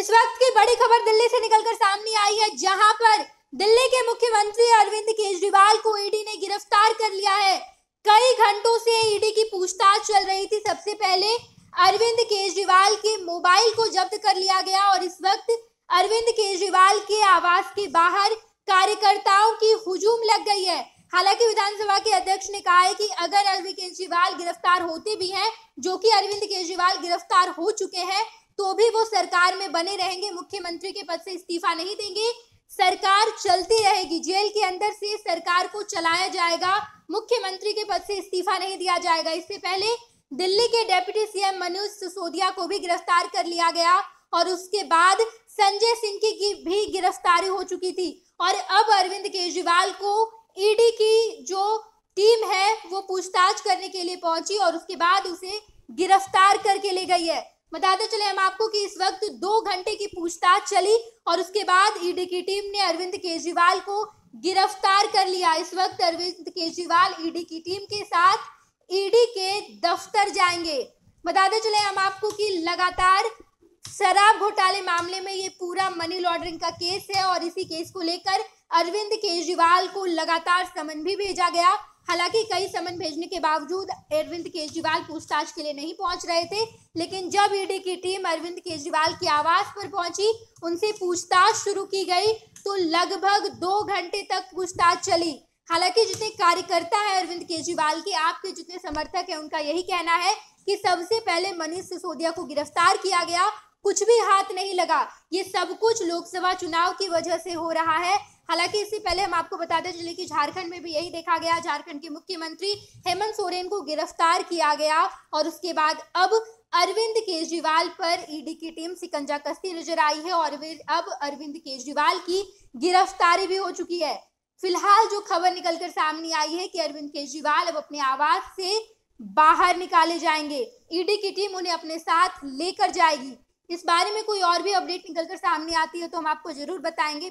इस वक्त की बड़ी खबर दिल्ली से निकलकर सामने आई है जहां पर दिल्ली के मुख्यमंत्री अरविंद केजरीवाल को ईडी e ने गिरफ्तार कर लिया है कई घंटों से ईडी e की पूछताछ चल रही थी सबसे पहले अरविंद केजरीवाल के मोबाइल को जब्त कर लिया गया और इस वक्त अरविंद केजरीवाल के आवास के बाहर कार्यकर्ताओं की हुजूम लग गई है हालांकि विधानसभा के अध्यक्ष ने कहा है कि अगर अरविंद केजरीवाल गिरफ्तार होते भी हैं जो कि अरविंद केजरीवाल गिरफ्तार हो चुके हैं तो भी वो सरकार में बने रहेंगे मुख्यमंत्री के पद से इस्तीफा नहीं देंगे सरकार चलती रहेगी जेल के अंदर से सरकार को चलाया जाएगा मुख्यमंत्री के पद से इस्तीफा नहीं दिया जाएगा इससे पहले दिल्ली के डेप्यूटी सीएम मनोज सिसोदिया को भी गिरफ्तार कर लिया गया और उसके बाद संजय सिंह की भी गिरफ्तारी हो चुकी थी और अब अरविंद केजरीवाल को ईडी e की जो टीम है वो पूछताछ करने के लिए पहुंची और उसके बाद उसे गिरफ्तार करके ले गई है बताते तो चले हम आपको कि इस वक्त दो घंटे की पूछताछ चली और उसके बाद ईडी e की टीम ने अरविंद केजरीवाल को गिरफ्तार कर लिया इस वक्त अरविंद केजरीवाल ईडी e की टीम के साथ ईडी e के दफ्तर जाएंगे बताते तो चले हम आपको कि लगातार शराब घोटाले मामले में ये पूरा मनी लॉन्ड्रिंग का केस है और इसी केस को लेकर अरविंद केजरीवाल को लगातार समन भी भेजा गया हालांकि कई समन भेजने के बावजूद अरविंद केजरीवाल पूछताछ के लिए नहीं पहुंच रहे थे लेकिन जब ईडी e की टीम अरविंद केजरीवाल की आवाज पर पहुंची उनसे पूछताछ शुरू की गई तो लगभग दो घंटे तक पूछताछ चली हालांकि जितने कार्यकर्ता है अरविंद केजरीवाल के आपके जितने समर्थक है उनका यही कहना है कि सबसे पहले मनीष सिसोदिया को गिरफ्तार किया गया कुछ भी हाथ नहीं लगा ये सब कुछ लोकसभा चुनाव की वजह से हो रहा है हालांकि इससे पहले हम आपको बताते चले कि झारखंड में भी यही देखा गया झारखंड के मुख्यमंत्री हेमंत सोरेन को गिरफ्तार किया गया और उसके बाद अब अरविंद केजरीवाल पर ईडी e की टीम सिकंजा कस्ती नजर आई है और अब अरविंद केजरीवाल की गिरफ्तारी भी हो चुकी है फिलहाल जो खबर निकलकर सामने आई है कि अरविंद केजरीवाल अब अपने आवास से बाहर निकाले जाएंगे ईडी e की टीम उन्हें अपने साथ लेकर जाएगी इस बारे में कोई और भी अपडेट निकलकर सामने आती है तो हम आपको जरूर बताएंगे